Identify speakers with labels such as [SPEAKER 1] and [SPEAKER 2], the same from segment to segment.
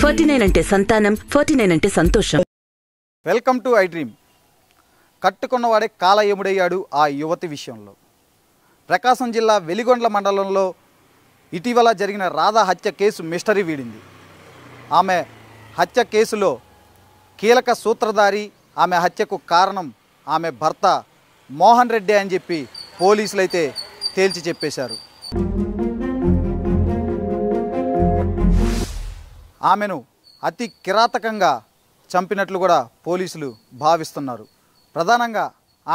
[SPEAKER 1] forty nine అంటే సంతానం forty nine అంటే సంతోషం వెల్కమ్ టు ఐ డ్రీమ్ కట్టుకున్నవాడే కాలయముడయ్యాడు ఆ యువతి విషయంలో ప్రకాశం జిల్లా వెలిగొండ్ల మండలంలో ఇటీవల జరిగిన రాధా హత్య కేసు మిస్టరీ వీడింది ఆమె హత్య కేసులో కీలక సూత్రధారి ఆమె హత్యకు కారణం ఆమె భర్త మోహన్ రెడ్డి అని చెప్పి పోలీసులైతే తేల్చి చెప్పేశారు ఆమెను అతి కిరాతకంగా చంపినట్లు కూడా పోలీసులు భావిస్తున్నారు ప్రధానంగా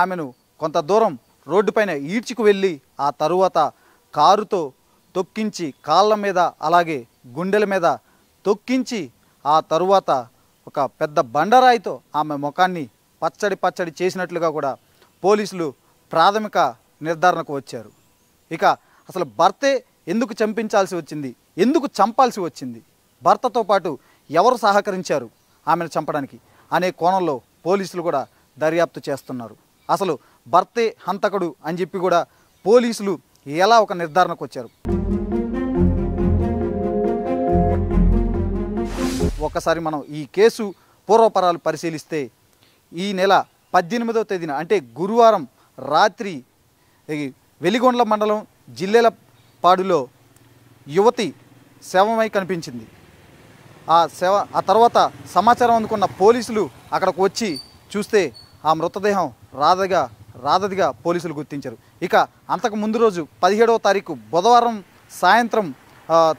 [SPEAKER 1] ఆమెను కొంత దూరం రోడ్డుపైన ఈడ్చుకు వెళ్ళి ఆ తరువాత కారుతో తొక్కించి కాళ్ళ మీద అలాగే గుండెల మీద తొక్కించి ఆ తరువాత ఒక పెద్ద బండరాయితో ఆమె ముఖాన్ని పచ్చడి పచ్చడి చేసినట్లుగా కూడా పోలీసులు ప్రాథమిక నిర్ధారణకు వచ్చారు ఇక అసలు భర్తే ఎందుకు చంపించాల్సి వచ్చింది ఎందుకు చంపాల్సి వచ్చింది భర్తతో పాటు ఎవరు సహకరించారు ఆమెను చంపడానికి అనే కోణంలో పోలీసులు కూడా దర్యాప్తు చేస్తున్నారు అసలు భర్తే హంతకుడు అని చెప్పి కూడా పోలీసులు ఎలా ఒక నిర్ధారణకు వచ్చారు ఒకసారి మనం ఈ కేసు పూర్వపరాలు పరిశీలిస్తే ఈ నెల పద్దెనిమిదవ తేదీన అంటే గురువారం రాత్రి వెలిగొండ్ల మండలం జిల్లెలపాడులో యువతి శవమై కనిపించింది ఆ సేవ ఆ తర్వాత సమాచారం అందుకున్న పోలీసులు అక్కడికి వచ్చి చూస్తే ఆ మృతదేహం రాధగా రాధదిగా పోలీసులు గుర్తించారు ఇక అంతకు ముందు రోజు పదిహేడవ తారీఖు బుధవారం సాయంత్రం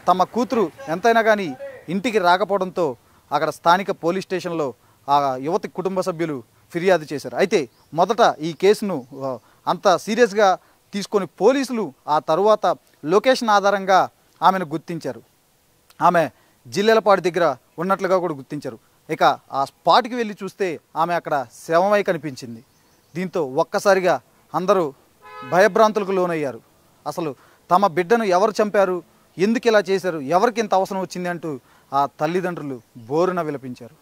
[SPEAKER 1] తమ కూతురు ఎంతైనా కానీ ఇంటికి రాకపోవడంతో అక్కడ స్థానిక పోలీస్ స్టేషన్లో ఆ యువతి కుటుంబ సభ్యులు ఫిర్యాదు చేశారు అయితే మొదట ఈ కేసును అంత సీరియస్గా తీసుకొని పోలీసులు ఆ తరువాత లొకేషన్ ఆధారంగా ఆమెను గుర్తించారు ఆమె జిల్లెలపాటి దగ్గర ఉన్నట్లుగా కూడా గుర్తించారు ఇక ఆ స్పాట్కి వెళ్ళి చూస్తే ఆమె అక్కడ శవమై కనిపించింది దీంతో ఒక్కసారిగా అందరూ భయభ్రాంతులకు లోనయ్యారు అసలు తమ బిడ్డను ఎవరు చంపారు ఎందుకు ఇలా చేశారు ఎవరికి ఇంత అవసరం వచ్చింది అంటూ ఆ తల్లిదండ్రులు బోరున విలపించారు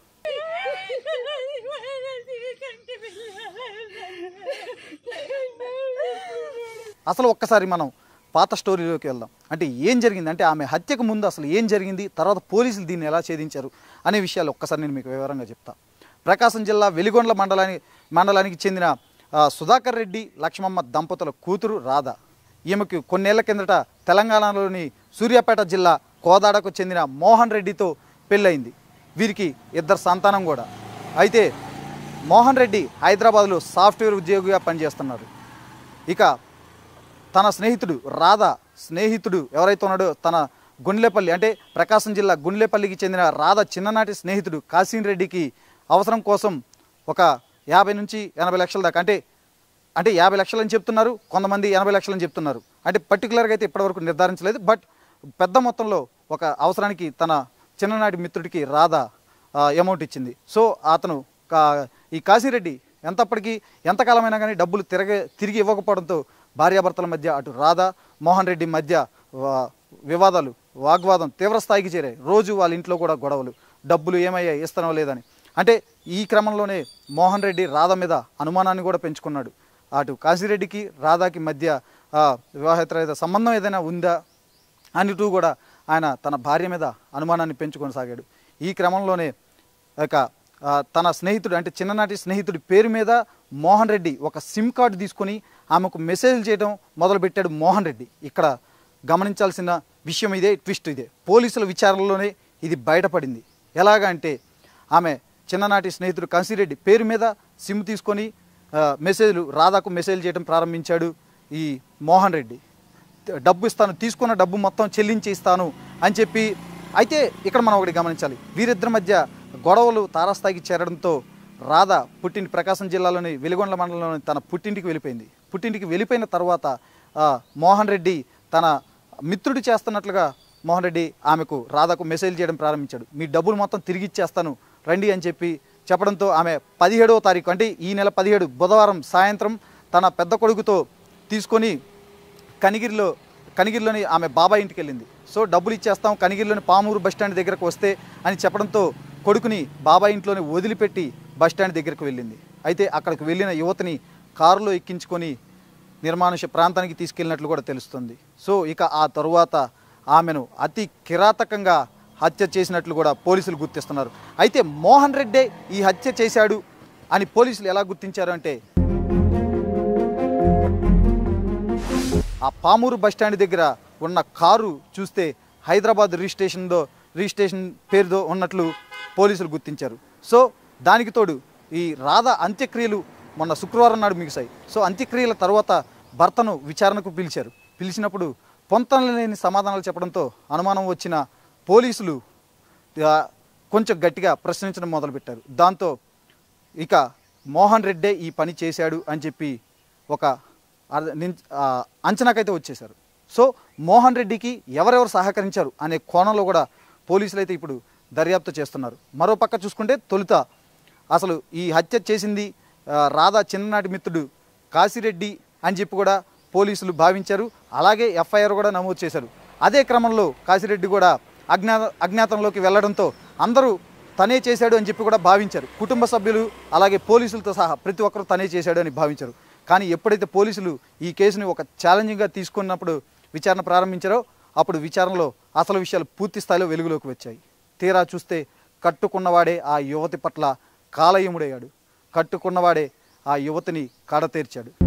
[SPEAKER 1] అసలు ఒక్కసారి మనం పాత స్టోరీలోకి వెళ్దాం అంటే ఏం జరిగింది అంటే ఆమె హత్యకు ముందు అసలు ఏం జరిగింది తర్వాత పోలీసులు దీన్ని ఎలా ఛేదించారు అనే విషయాలు ఒక్కసారి నేను మీకు వివరంగా చెప్తాను ప్రకాశం జిల్లా వెలిగొండ్ల మండలానికి మండలానికి చెందిన సుధాకర్ రెడ్డి లక్ష్మమ్మ దంపతుల కూతురు రాధ ఈమెకు కొన్నేళ్ల కిందట తెలంగాణలోని సూర్యాపేట జిల్లా కోదాడకు చెందిన మోహన్ రెడ్డితో పెళ్ళయింది వీరికి ఇద్దరు సంతానం కూడా అయితే మోహన్ రెడ్డి హైదరాబాద్లో సాఫ్ట్వేర్ ఉద్యోగిగా పనిచేస్తున్నారు ఇక తన స్నేహితుడు రాధ స్నేహితుడు ఎవరైతే ఉన్నాడో తన గుండ్లేపల్లి అంటే ప్రకాశం జిల్లా గుండ్లేపల్లికి చెందిన రాధ చిన్ననాటి స్నేహితుడు కాశీన్ రెడ్డికి అవసరం కోసం ఒక యాభై నుంచి ఎనభై లక్షల దాకా అంటే అంటే యాభై అని చెప్తున్నారు కొంతమంది ఎనభై అని చెప్తున్నారు అంటే పర్టికులర్గా అయితే ఇప్పటివరకు నిర్ధారించలేదు బట్ పెద్ద మొత్తంలో ఒక అవసరానికి తన చిన్ననాటి మిత్రుడికి రాధ అమౌంట్ ఇచ్చింది సో అతను ఈ కాశీరెడ్డి ఎంతప్పటికీ ఎంతకాలమైనా కానీ డబ్బులు తిరగ తిరిగి ఇవ్వకపోవడంతో భార్యాభర్తల మధ్య అటు రాధా మోహన్ రెడ్డి మధ్య వివాదాలు వాగ్వాదం తీవ్రస్థాయికి చేరాయి రోజు వాళ్ళ ఇంట్లో కూడా గొడవలు డబ్బులు ఏమయ్యాయి ఇస్తనో లేదని అంటే ఈ క్రమంలోనే మోహన్ రెడ్డి రాధ మీద అనుమానాన్ని కూడా పెంచుకున్నాడు అటు కాశీరెడ్డికి రాధాకి మధ్య వివాహేతర సంబంధం ఏదైనా ఉందా అనిటూ కూడా ఆయన తన భార్య మీద అనుమానాన్ని పెంచుకొనసాగాడు ఈ క్రమంలోనే ఒక తన స్నేహితుడు అంటే చిన్ననాటి స్నేహితుడి పేరు మీద మోహన్ రెడ్డి ఒక సిమ్ కార్డు తీసుకొని ఆమెకు మెసేజ్లు చేయడం మొదలుపెట్టాడు మోహన్ రెడ్డి ఇక్కడ గమనించాల్సిన విషయం ఇదే ట్విస్ట్ ఇదే పోలీసుల విచారణలోనే ఇది బయటపడింది ఎలాగా అంటే ఆమె చిన్ననాటి స్నేహితుడు కన్సిరెడ్డి పేరు మీద సిమ్ తీసుకొని మెసేజ్లు రాధాకు మెసేజ్ చేయడం ప్రారంభించాడు ఈ మోహన్ రెడ్డి డబ్బు ఇస్తాను తీసుకున్న డబ్బు మొత్తం చెల్లించి ఇస్తాను అని చెప్పి అయితే ఇక్కడ మనం ఒకటి గమనించాలి వీరిద్దరి మధ్య గొడవలు తారాస్థాయికి చేరడంతో రాధ పుట్టింటి ప్రకాశం జిల్లాలోని వెలిగొండల మండలంలోని తన పుట్టింటికి వెళ్ళిపోయింది పుట్టింటికి వెళ్ళిపోయిన తర్వాత మోహన్ రెడ్డి తన మిత్రుడు చేస్తున్నట్లుగా మోహన్ రెడ్డి ఆమెకు రాధకు మెసేజ్ చేయడం ప్రారంభించాడు మీ డబ్బులు మొత్తం తిరిగి ఇచ్చేస్తాను రండి అని చెప్పి చెప్పడంతో ఆమె పదిహేడవ తారీఖు అంటే ఈ నెల పదిహేడు బుధవారం సాయంత్రం తన పెద్ద కొడుకుతో తీసుకొని కనిగిరిలో కనిగిరిలోని ఆమె బాబాయ్ ఇంటికి వెళ్ళింది సో డబ్బులు ఇచ్చేస్తాం కనిగిరిలోని పామూరు బస్టాండ్ దగ్గరకు వస్తే అని చెప్పడంతో కొడుకుని బాబాయ్ ఇంట్లోనే వదిలిపెట్టి బస్టాండ్ దగ్గరకు వెళ్ళింది అయితే అక్కడికి వెళ్ళిన యువతని కారులో ఎక్కించుకొని నిర్మానుష ప్రాంతానికి తీసుకెళ్ళినట్లు కూడా తెలుస్తుంది సో ఇక ఆ తరువాత ఆమెను అతి కిరాతకంగా హత్య చేసినట్లు కూడా పోలీసులు గుర్తిస్తున్నారు అయితే మోహన్ రెడ్డే ఈ హత్య చేశాడు అని పోలీసులు ఎలా గుర్తించారు అంటే ఆ పామూరు బస్టాండ్ దగ్గర ఉన్న కారు చూస్తే హైదరాబాద్ రిజిస్ట్రేషన్లో రిజిస్ట్రేషన్ పేరుతో ఉన్నట్లు పోలీసులు గుర్తించారు సో దానికి తోడు ఈ రాధ అంత్యక్రియలు మొన్న శుక్రవారం నాడు మిగిసాయి సో అంత్యక్రియల తర్వాత భర్తను విచారణకు పిలిచారు పిలిచినప్పుడు లేని సమాధానాలు చెప్పడంతో అనుమానం వచ్చిన పోలీసులు కొంచెం గట్టిగా ప్రశ్నించడం మొదలుపెట్టారు దాంతో ఇక మోహన్ రెడ్డే ఈ పని చేశాడు అని చెప్పి ఒక అంచనాకైతే వచ్చేశారు సో మోహన్ రెడ్డికి ఎవరెవరు సహకరించారు అనే కోణంలో కూడా పోలీసులు అయితే ఇప్పుడు దర్యాప్తు చేస్తున్నారు మరోపక్క చూసుకుంటే తొలుత అసలు ఈ హత్య చేసింది రాధా చిన్ననాటి మిత్రుడు కాశిరెడ్డి అని చెప్పి కూడా పోలీసులు భావించారు అలాగే ఎఫ్ఐఆర్ కూడా నమోదు చేశారు అదే క్రమంలో కాశిరెడ్డి కూడా అజ్ఞా అజ్ఞాతంలోకి వెళ్లడంతో అందరూ తనే చేశాడు అని చెప్పి కూడా భావించారు కుటుంబ సభ్యులు అలాగే పోలీసులతో సహా ప్రతి ఒక్కరూ తనే చేశాడు అని భావించారు కానీ ఎప్పుడైతే పోలీసులు ఈ కేసుని ఒక ఛాలెంజింగ్గా తీసుకున్నప్పుడు విచారణ ప్రారంభించారో అప్పుడు విచారణలో అసలు విషయాలు పూర్తి స్థాయిలో వెలుగులోకి వచ్చాయి తీరా చూస్తే కట్టుకున్నవాడే ఆ యువతి పట్ల కాలయముడయ్యాడు కట్టుకున్నవాడే ఆ యువతిని కడతీర్చాడు